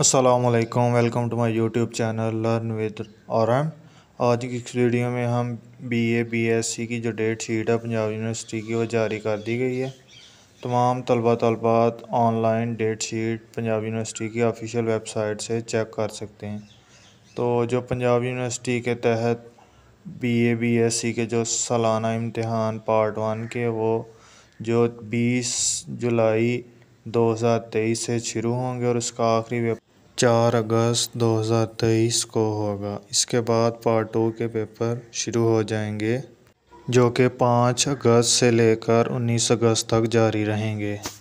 असलकम welcome to my YouTube channel learn with और आज की इस वीडियो में हम बीए बीएससी की जो डेट शीट है पंजाब यूनिवर्सिटी की वो जारी कर दी गई है तमाम तलबा तलबात online date sheet Punjab university की ऑफिशियल वेबसाइट से चेक कर सकते हैं तो जो पंजाब यूनिवर्सिटी के तहत बीए बीएससी के जो सालाना इम्तहान पार्ट वन के वो जो बीस जुलाई 2023 से शुरू होंगे और उसका आखिरी पेपर चार अगस्त 2023 को होगा इसके बाद पार्ट टू के पेपर शुरू हो जाएंगे जो कि पाँच अगस्त से लेकर उन्नीस अगस्त तक जारी रहेंगे